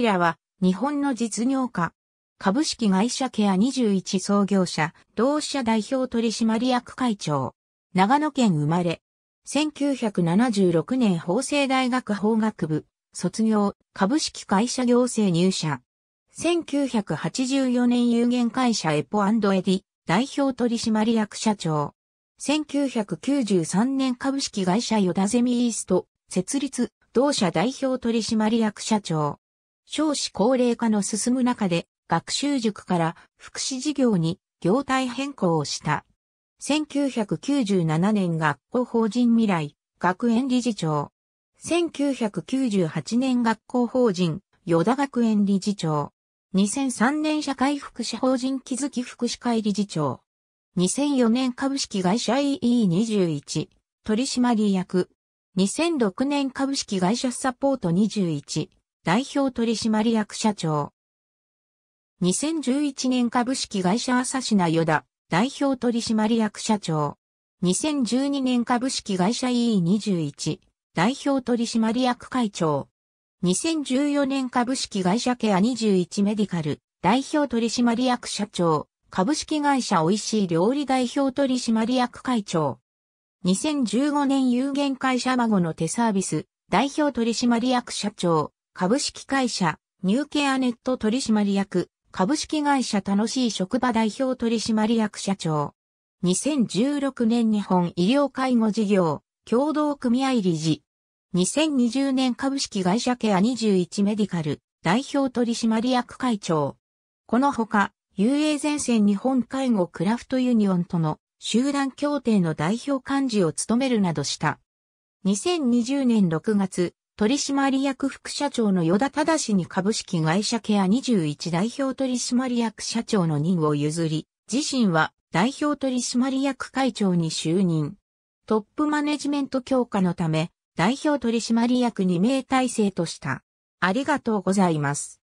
平らは、日本の実業家。株式会社ケア21創業者、同社代表取締役会長。長野県生まれ。1976年法政大学法学部、卒業、株式会社行政入社。1984年有限会社エポエディ、代表取締役社長。1993年株式会社ヨダゼミイースト、設立、同社代表取締役社長。少子高齢化の進む中で学習塾から福祉事業に業態変更をした。1997年学校法人未来学園理事長。1998年学校法人与田学園理事長。2003年社会福祉法人づき福祉会理事長。2004年株式会社 EE21 取締役。2006年株式会社サポート21代表取締役社長。2011年株式会社朝品与田、代表取締役社長。2012年株式会社 E21、代表取締役会長。2014年株式会社ケア21メディカル、代表取締役社長。株式会社美味しい料理代表取締役会長。2015年有限会社孫の手サービス、代表取締役社長。株式会社、ニューケアネット取締役、株式会社楽しい職場代表取締役社長。2016年日本医療介護事業、共同組合理事。2020年株式会社ケア21メディカル、代表取締役会長。このほか、UA 前線日本介護クラフトユニオンとの集団協定の代表幹事を務めるなどした。2020年6月、取締役副社長の与田正に株式会社ケア21代表取締役社長の任を譲り、自身は代表取締役会長に就任。トップマネジメント強化のため、代表取締役2名体制とした。ありがとうございます。